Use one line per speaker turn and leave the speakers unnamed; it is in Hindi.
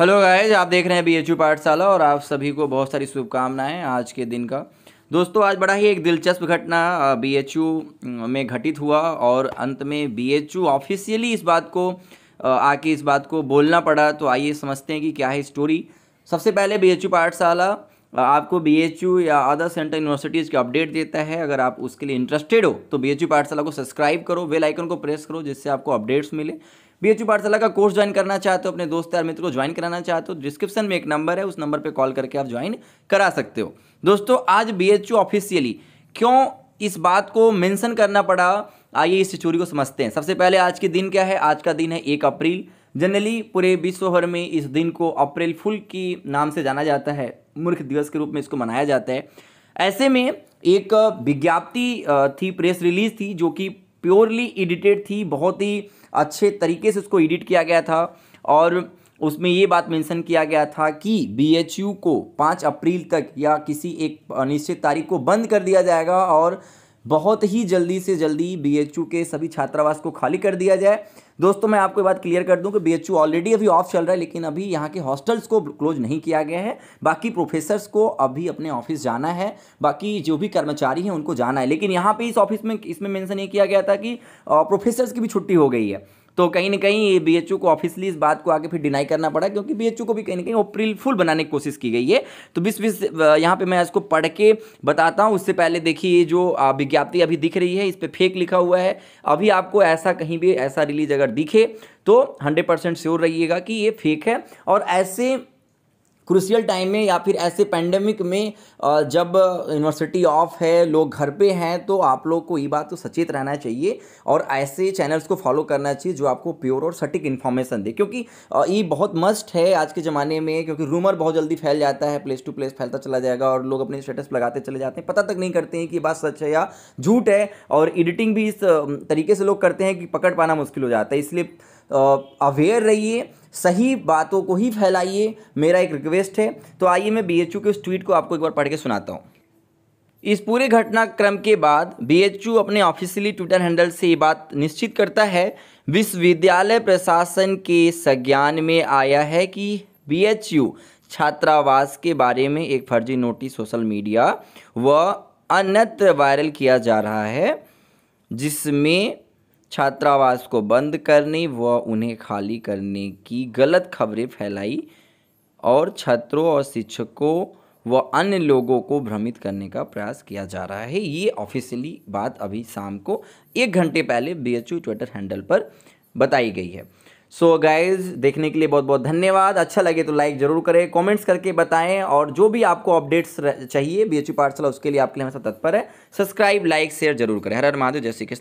हेलो गाइज आप देख रहे हैं बी एच यू पाठशाला और आप सभी को बहुत सारी शुभकामनाएं आज के दिन का दोस्तों आज बड़ा ही एक दिलचस्प घटना बी एच यू में घटित हुआ और अंत में बी एच यू ऑफिशियली इस बात को आके इस बात को बोलना पड़ा तो आइए समझते हैं कि क्या है स्टोरी सबसे पहले बी एच यू पाठशाला आपको बी एच यू या अदर सेंट्रल यूनिवर्सिटीज़ के अपडेट देता है अगर आप उसके लिए इंटरेस्टेड हो तो बी एच यू पाठशाला को सब्सक्राइब करो बेल आइकन को प्रेस करो जिससे आपको अपडेट्स मिले बी एच पाठशाला का कोर्स ज्वाइन करना चाहते हो अपने दोस्त यार मित्र को ज्वाइन कराना चाहते हो डिस्क्रिप्शन में एक नंबर है उस नंबर पर कॉल करके आप ज्वाइन करा सकते हो दोस्तों आज बी एच ऑफिशियली क्यों इस बात को मेंशन करना पड़ा आइए इस चोरी को समझते हैं सबसे पहले आज के दिन क्या है आज का दिन है एक अप्रैल जनरली पूरे विश्व भर में इस दिन को अप्रैल फुल की नाम से जाना जाता है मूर्ख दिवस के रूप में इसको मनाया जाता है ऐसे में एक विज्ञप्ति थी प्रेस रिलीज थी जो कि प्योरली एडिटेड थी बहुत ही अच्छे तरीके से उसको एडिट किया गया था और उसमें ये बात मेंशन किया गया था कि बीएचयू को पाँच अप्रैल तक या किसी एक निश्चित तारीख को बंद कर दिया जाएगा और बहुत ही जल्दी से जल्दी बी के सभी छात्रावास को खाली कर दिया जाए दोस्तों मैं आपको बात क्लियर कर दूं कि बी ऑलरेडी अभी ऑफ चल रहा है लेकिन अभी यहाँ के हॉस्टल्स को क्लोज नहीं किया गया है बाकी प्रोफेसर्स को अभी अपने ऑफिस जाना है बाकी जो भी कर्मचारी हैं उनको जाना है लेकिन यहाँ पे इस ऑफिस में इसमें मेंशन ये किया गया था कि प्रोफेसर्स की भी छुट्टी हो गई है तो कहीं ना कहीं बी एच को ऑफिसली इस बात को आगे फिर डिनाई करना पड़ा क्योंकि बी एच को भी कहीं ना कहीं वो फुल बनाने की कोशिश की गई है तो बीस बीस यहाँ पे मैं इसको पढ़ के बताता हूँ उससे पहले देखिए ये जो विज्ञप्ति अभी दिख रही है इस पर फेक लिखा हुआ है अभी आपको ऐसा कहीं भी ऐसा रिलीज अगर दिखे तो हंड्रेड परसेंट श्योर रहिएगा कि ये फेक है और ऐसे क्रूसियल टाइम में या फिर ऐसे पैंडमिक में जब यूनिवर्सिटी ऑफ है लोग घर पे हैं तो आप लोग को ये बात तो सचेत रहना चाहिए और ऐसे चैनल्स को फॉलो करना चाहिए जो आपको प्योर और सटीक इन्फॉर्मेशन दे क्योंकि ये बहुत मस्ट है आज के ज़माने में क्योंकि रूमर बहुत जल्दी फैल जाता है प्लेस टू प्लेस फैलता चला जाएगा और लोग अपने स्टेटस लगाते चले जाते हैं पता तक नहीं करते हैं कि बात सच है या झूठ है और एडिटिंग भी इस तरीके से लोग करते हैं कि पकड़ पाना मुश्किल हो जाता है इसलिए अवेयर रहिए सही बातों को ही फैलाइए मेरा एक रिक्वेस्ट है तो आइए मैं बीएचयू के उस ट्वीट को आपको एक बार पढ़ के सुनाता हूँ इस पूरे घटनाक्रम के बाद बीएचयू अपने ऑफिशियली ट्विटर हैंडल से ये बात निश्चित करता है विश्वविद्यालय प्रशासन के संज्ञान में आया है कि बीएचयू छात्रावास के बारे में एक फर्जी नोटिस सोशल मीडिया व अन्यत्र वायरल किया जा रहा है जिसमें छात्रावास को बंद करने व उन्हें खाली करने की गलत खबरें फैलाई और छात्रों और शिक्षकों व अन्य लोगों को भ्रमित करने का प्रयास किया जा रहा है ये ऑफिशियली बात अभी शाम को एक घंटे पहले बी ट्विटर हैंडल पर बताई गई है सो so गाइज देखने के लिए बहुत बहुत धन्यवाद अच्छा लगे तो लाइक जरूर करें कमेंट्स करके बताएं और जो भी आपको अपडेट्स चाहिए बी एच पाठशाला उसके लिए आपके लिए हमेशा तत्पर है सब्सक्राइब लाइक शेयर जरूर करें हर हर महादेव जैसे कृष्ण